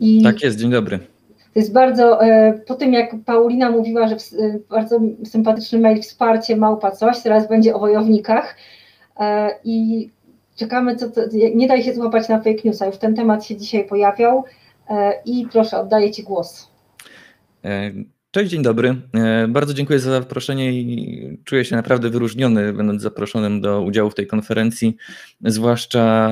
I tak jest, dzień dobry. To jest bardzo, e, po tym jak Paulina mówiła, że e, bardzo sympatyczny mail wsparcie małpa coś, teraz będzie o wojownikach e, i czekamy, co, nie daj się złapać na fake newsa, już ten temat się dzisiaj pojawiał i proszę, oddaję Ci głos. Cześć, dzień dobry. E, bardzo dziękuję za zaproszenie i czuję się naprawdę wyróżniony, będąc zaproszonym do udziału w tej konferencji, zwłaszcza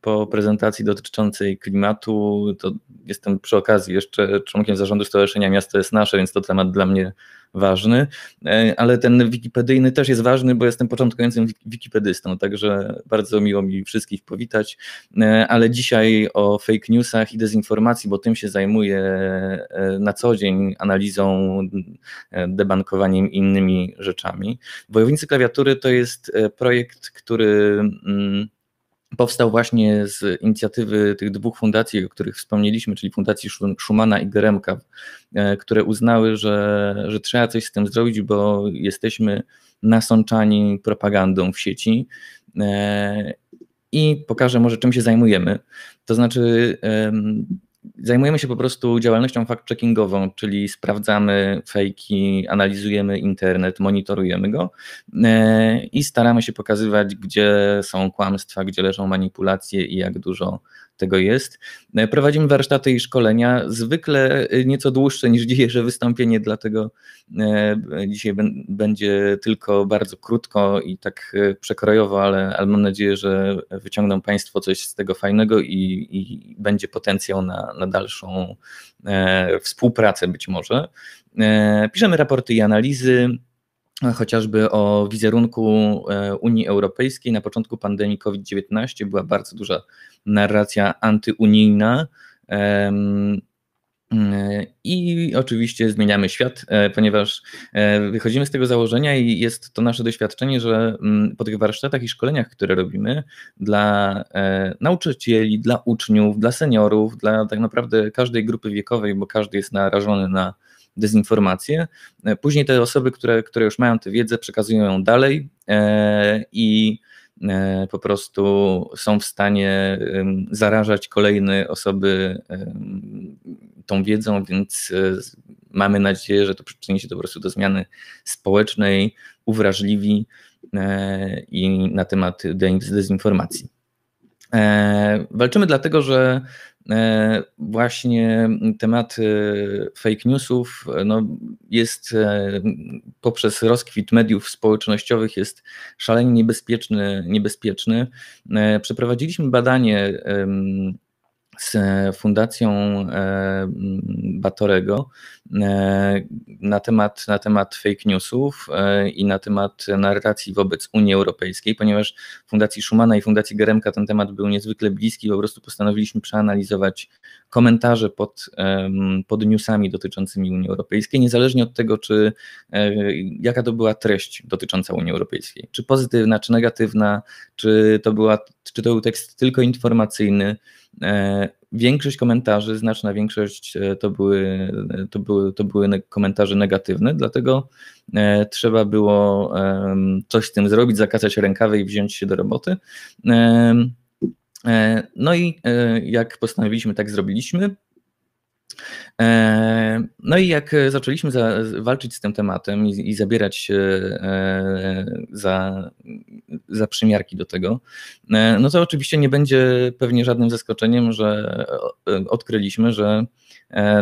po prezentacji dotyczącej klimatu. To jestem przy okazji jeszcze członkiem zarządu Stowarzyszenia Miasto jest Nasze, więc to temat dla mnie ważny, e, ale ten wikipedyjny też jest ważny, bo jestem początkującym wikipedystą, także bardzo miło mi wszystkich powitać, e, ale dzisiaj o fake newsach i dezinformacji, bo tym się zajmuję e, na co dzień analizą, debankowaniem i innymi rzeczami. Wojownicy Klawiatury to jest projekt, który... Mm, powstał właśnie z inicjatywy tych dwóch fundacji, o których wspomnieliśmy, czyli Fundacji Szumana i Geremka, e, które uznały, że, że trzeba coś z tym zrobić, bo jesteśmy nasączani propagandą w sieci. E, I pokażę może, czym się zajmujemy. To znaczy, Zajmujemy się po prostu działalnością fact-checkingową, czyli sprawdzamy fejki, analizujemy internet, monitorujemy go e, i staramy się pokazywać, gdzie są kłamstwa, gdzie leżą manipulacje i jak dużo tego jest. E, prowadzimy warsztaty i szkolenia, zwykle e, nieco dłuższe niż dzisiejsze wystąpienie, dlatego e, dzisiaj będzie tylko bardzo krótko i tak przekrojowo, ale, ale mam nadzieję, że wyciągną Państwo coś z tego fajnego i, i będzie potencjał na, na dalszą współpracę być może. Piszemy raporty i analizy, chociażby o wizerunku e, Unii Europejskiej. Na początku pandemii COVID-19 była bardzo duża narracja antyunijna. E, I oczywiście zmieniamy świat, e, ponieważ wychodzimy z tego założenia i jest to nasze doświadczenie, że mm, po tych warsztatach i szkoleniach, które robimy dla nauczycieli, dla uczniów, dla seniorów, dla tak naprawdę każdej grupy wiekowej, bo każdy jest narażony na dezinformację. E, później te osoby, które, które już mają tę wiedzę, przekazują ją dalej e, i e, po prostu są w stanie zarażać kolejne osoby tą wiedzą, więc mamy nadzieję, że to przyczyni się po prostu do zmiany społecznej, uwrażliwi i na temat dezinformacji. Walczymy dlatego, że E, właśnie temat e, fake newsów e, no, jest poprzez rozkwit mediów społecznościowych jest szalenie niebezpieczny. niebezpieczny. Przeprowadziliśmy badanie z e, Fundacją e, Batorego e, na temat, na temat fake newsów i na temat narracji wobec Unii Europejskiej, ponieważ Fundacji Schumana i Fundacji Geremka ten temat był niezwykle bliski, po prostu postanowiliśmy przeanalizować komentarze pod, pod newsami dotyczącymi Unii Europejskiej, niezależnie od tego, czy e, jaka to była treść dotycząca Unii Europejskiej, czy pozytywna, czy negatywna, czy to, była, czy to był tekst tylko informacyjny. E, większość komentarzy, znaczna większość e, to były, to były, to były komentarze negatywne, dlatego trzeba było coś z tym zrobić, zakacać rękawy i wziąć się do roboty. E, no i e, jak postanowiliśmy, tak zrobiliśmy. E, no i jak zaczęliśmy za, walczyć z tym tematem i, i zabierać za, za przymiarki do tego, no to oczywiście nie będzie pewnie żadnym zaskoczeniem, że odkryliśmy, że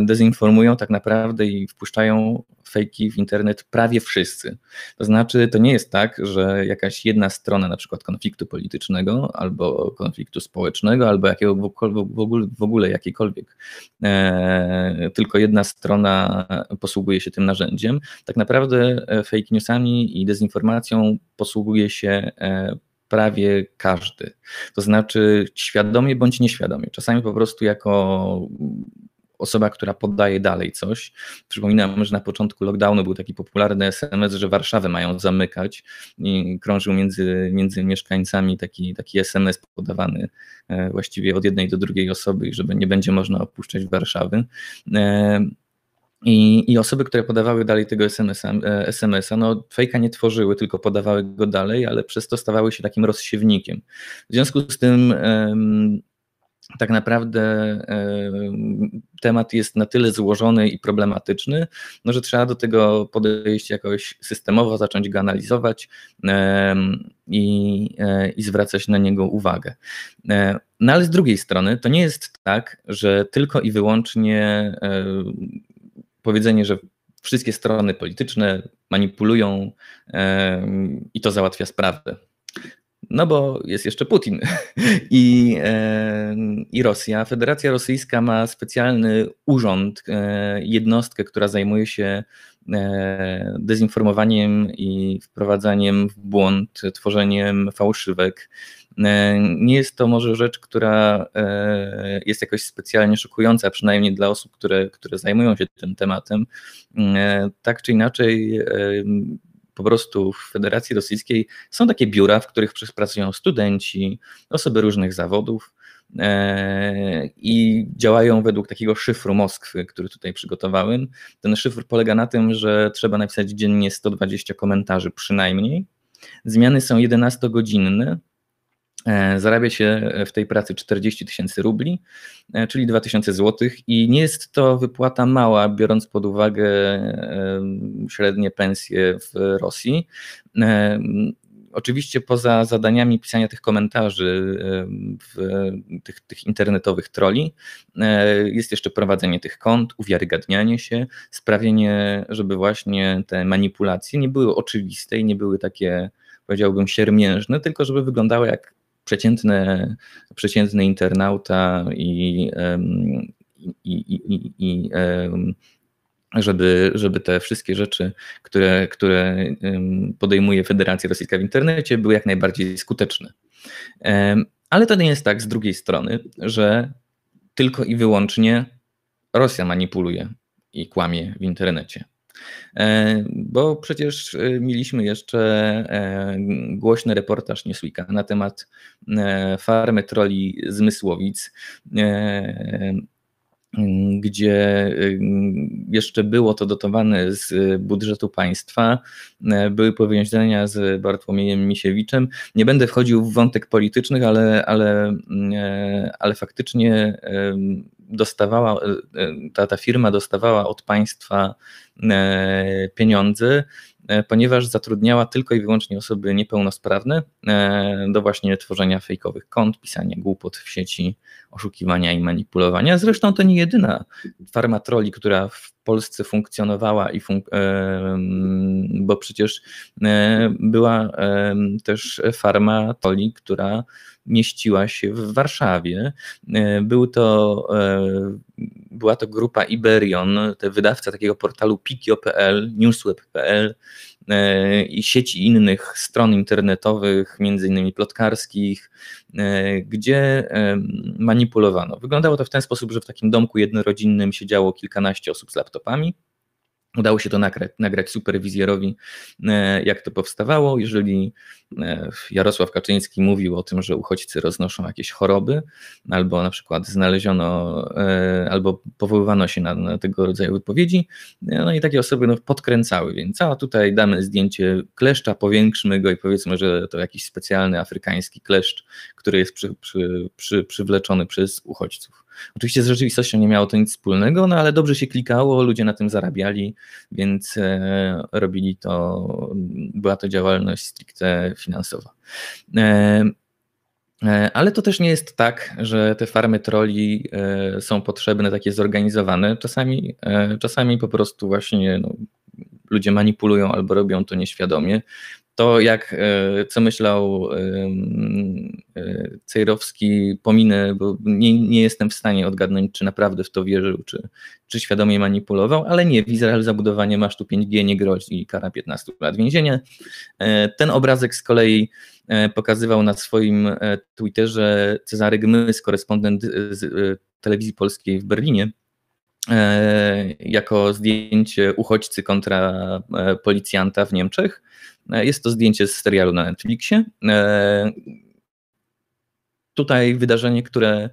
dezinformują tak naprawdę i wpuszczają deepfake'i w internet prawie wszyscy. To znaczy, to nie jest tak, że jakaś jedna strona na przykład konfliktu politycznego albo konfliktu społecznego, albo jakiego, w, ogóle, w ogóle jakiejkolwiek, e, tylko jedna strona posługuje się tym narzędziem. Tak naprawdę e, fake newsami i dezinformacją posługuje się e, prawie każdy. To znaczy świadomie bądź nieświadomie. Czasami po prostu jako osoba, która podaje dalej coś. Przypominam, że na początku lockdownu był taki popularny SMS, że Warszawę mają zamykać i krążył między, między mieszkańcami taki, taki SMS podawany e, właściwie od jednej do drugiej osoby, żeby nie będzie można opuszczać Warszawy. E, I, I, osoby, które podawały dalej tego SMS-a, e, no fejka nie tworzyły, tylko podawały go dalej, ale przez to stawały się takim rozsiewnikiem. W związku z tym tak naprawdę e, temat jest na tyle złożony i problematyczny, no, że trzeba do tego podejść jakoś systemowo, zacząć go analizować e, i, e, i zwracać na niego uwagę. No ale z drugiej strony to nie jest tak, że tylko i wyłącznie powiedzenie, że wszystkie strony polityczne manipulują i to załatwia sprawę. No bo jest jeszcze Putin I, e, i Rosja. Federacja Rosyjska ma specjalny urząd, e, jednostkę, która zajmuje się e, dezinformowaniem i wprowadzaniem w błąd, tworzeniem fałszywek. E, nie jest to może rzecz, która e, jest jakoś specjalnie szokująca, przynajmniej dla osób, które, które zajmują się tym tematem. E, tak czy inaczej, po prostu w Federacji Rosyjskiej są takie biura, w których pracują studenci, osoby różnych zawodów e, i działają według takiego szyfru Moskwy, który tutaj przygotowałem. Ten szyfr polega na tym, że trzeba napisać dziennie 120 komentarzy przynajmniej. Zmiany są 11-godzinne, E, zarabia się e, w tej pracy 40 tysięcy rubli, e, czyli 2000 zł, i nie jest to wypłata mała, biorąc pod uwagę średnie pensje w Rosji. Oczywiście poza zadaniami pisania tych komentarzy, tych, tych internetowych troli, jest jeszcze prowadzenie tych kont, uwiarygadnianie się, sprawienie, żeby właśnie te manipulacje nie były oczywiste i nie były takie, powiedziałbym, siermiężne, tylko żeby wyglądały jak przeciętny, przeciętny internauta i, i, i, i żeby, żeby te wszystkie rzeczy, które, które podejmuje Federacja Rosyjska w internecie, były jak najbardziej skuteczne. Ale to nie jest tak z drugiej strony, że tylko i wyłącznie Rosja manipuluje i kłamie w internecie. E, bo przecież e, mieliśmy jeszcze e, głośny reportaż Newsweeka na temat farmy troli zmysłowic. Mm, gdzie jeszcze było to dotowane z y, budżetu państwa, e, były powiązania z Bartłomiejem Misiewiczem. Nie będę wchodził w wątek politycznych, ale, ale, mm, e, ale faktycznie dostawała, e, ta, ta firma dostawała od państwa pieniądze E, ponieważ zatrudniała tylko i wyłącznie osoby niepełnosprawne e, do właśnie tworzenia fejkowych kont, pisania głupot w sieci, oszukiwania i manipulowania. Zresztą to nie jedyna farma troli, która w Polsce funkcjonowała, i fun e, bo przecież była też farma troli, która mieściła się w Warszawie. E, był to, e, była to grupa Iberion, te wydawca takiego portalu pikio.pl, newsweb.pl e, i sieci innych stron internetowych, między innymi plotkarskich, gdzie manipulowano. Wyglądało to w ten sposób, że w takim domku jednorodzinnym siedziało kilkanaście osób z laptopami. Udało się to nagrać, nagrać superwizjerowi, jak to powstawało. Jeżeli E, Jarosław Kaczyński mówił o tym, że uchodźcy roznoszą jakieś choroby, albo na przykład znaleziono, e, albo powoływano się na, na tego rodzaju wypowiedzi, e, no i takie osoby no, podkręcały, więc a tutaj damy zdjęcie kleszcza, powiększmy go i powiedzmy, że to jakiś specjalny afrykański kleszcz, który jest przy, przy, przy, przywleczony przez uchodźców. Oczywiście z rzeczywistością nie miało to nic wspólnego, no ale dobrze się klikało, ludzie na tym zarabiali, więc robili to, była to działalność stricte finansowa. E, e, ale to też nie jest tak, że te farmy troli e, są potrzebne, takie zorganizowane. Czasami, czasami po prostu właśnie no, ludzie manipulują albo robią to nieświadomie. To, jak co myślał Cejrowski pominę, bo nie, nie jestem w stanie odgadnąć, czy naprawdę w to wierzył, czy, czy świadomie manipulował, ale nie, w Izraelu zabudowanie masztu 5G nie grozi kara 15 lat więzienia. E, ten obrazek z kolei e, pokazywał na swoim e, Twitterze Cezary Gmys, korespondent z telewizji polskiej w Berlinie, jako zdjęcie uchodźcy kontra policjanta w Niemczech. Jest to zdjęcie z serialu na Netflixie tutaj wydarzenie, które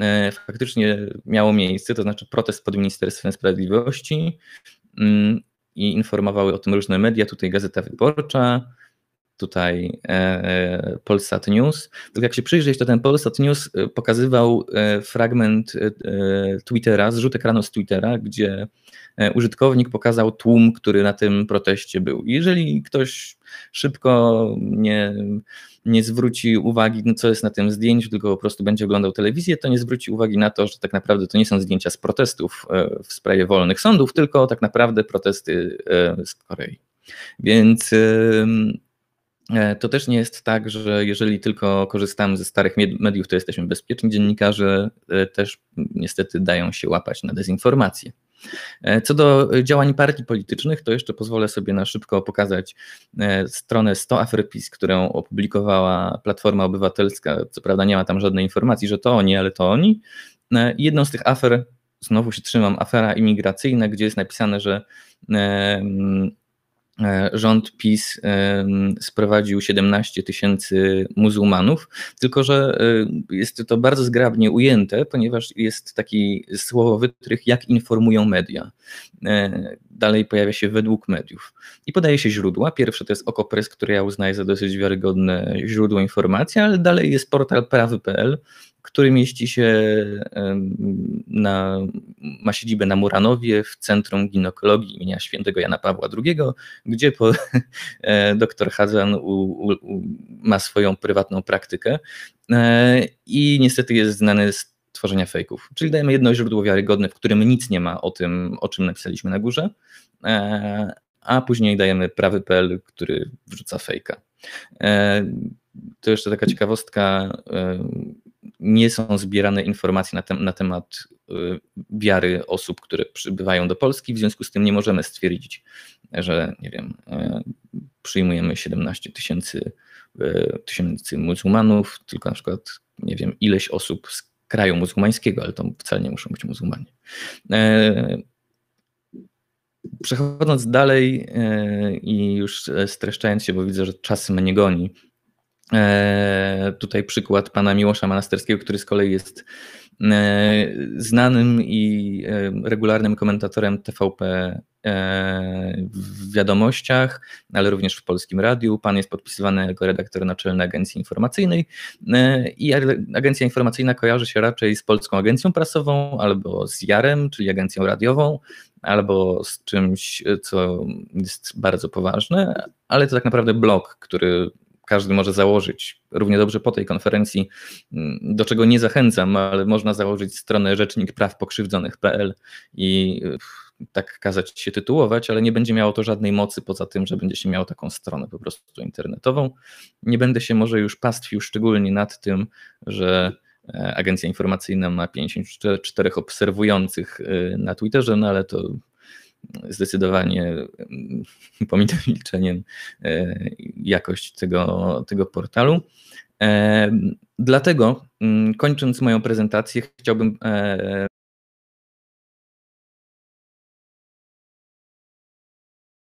e, faktycznie miało miejsce, to znaczy protest pod Ministerstwem Sprawiedliwości mm, i informowały o tym różne media, tutaj Gazeta Wyborcza, tutaj e, e, Polsat News. Tylko jak się przyjrzeć, to ten Polsat News e, pokazywał fragment Twittera, zrzut ekranu z Twittera, gdzie użytkownik pokazał tłum, który na tym proteście był. Jeżeli ktoś szybko nie, nie zwróci uwagi, no co jest na tym zdjęciu, tylko po prostu będzie oglądał telewizję, to nie zwróci uwagi na to, że tak naprawdę to nie są zdjęcia z protestów w sprawie wolnych sądów, tylko tak naprawdę protesty z Korei. Więc E, to też nie jest tak, że jeżeli tylko korzystamy ze starych mediów, to jesteśmy bezpieczni. Dziennikarze e, też niestety dają się łapać na dezinformację. E, co do działań partii politycznych, to jeszcze pozwolę sobie na szybko pokazać stronę 100 Afrypis, którą opublikowała Platforma Obywatelska. Co prawda nie ma tam żadnej informacji, że to oni, ale to oni. Jedną z tych afer, znowu się trzymam, afera imigracyjna, gdzie jest napisane, że E, rząd PiS sprowadził 17 tysięcy muzułmanów, tylko że e, jest to bardzo zgrabnie ujęte, ponieważ jest taki słowo wytrych, jak informują media. E, dalej pojawia się według mediów. I podaje się źródła. Pierwsze to jest Okopres, które ja uznaję za dosyć wiarygodne źródło informacji, ale dalej jest portal prawy.pl, który mieści się na ma siedzibę na Muranowie w Centrum Ginekologii imienia świętego Jana Pawła II, gdzie po, e, dr Hazan u, u, u ma swoją prywatną praktykę e, i niestety jest znany z tworzenia fejków. Czyli dajemy jedno źródło wiarygodne, w którym nic nie ma o tym, o czym napisaliśmy na górze, e, a później dajemy prawy.pl, który wrzuca fejka. To jeszcze taka ciekawostka. Nie są zbierane informacje na, na temat Y, wiary osób, które przybywają do Polski. W związku z tym nie możemy stwierdzić, że nie wiem, y, przyjmujemy 17 tysięcy, y, tysięcy muzułmanów, tylko na przykład nie wiem, ileś osób z kraju muzułmańskiego, ale to wcale nie muszą być muzułmanie. Przechodząc dalej i już streszczając się, bo widzę, że czas mnie goni. Tutaj przykład pana Miłosza Monasterskiego, który z kolei jest E, znanym i e, regularnym komentatorem TVP e, w wiadomościach, ale również w polskim radiu. Pan jest podpisywany jako redaktor naczelny Agencji Informacyjnej i Agencja Informacyjna kojarzy się raczej z Polską Agencją Prasową albo z Jarem, czyli Agencją Radiową, albo z czymś, co jest bardzo poważne, ale to tak naprawdę blog, który każdy może założyć równie dobrze po tej konferencji, mm, do czego nie zachęcam, ale można założyć stronę Rzecznik Praw Pokrzywdzonych.pl i tak kazać się tytułować, ale nie będzie miało to żadnej mocy poza tym, że będzie się miało taką stronę po prostu internetową. Nie będę się może już pastwił szczególnie nad tym, że e, agencja informacyjna ma 54 obserwujących e, na Twitterze, no ale to zdecydowanie mm, pominę milczeniem e, jakość tego, tego portalu. E, dlatego mm, kończąc moją prezentację, chciałbym e,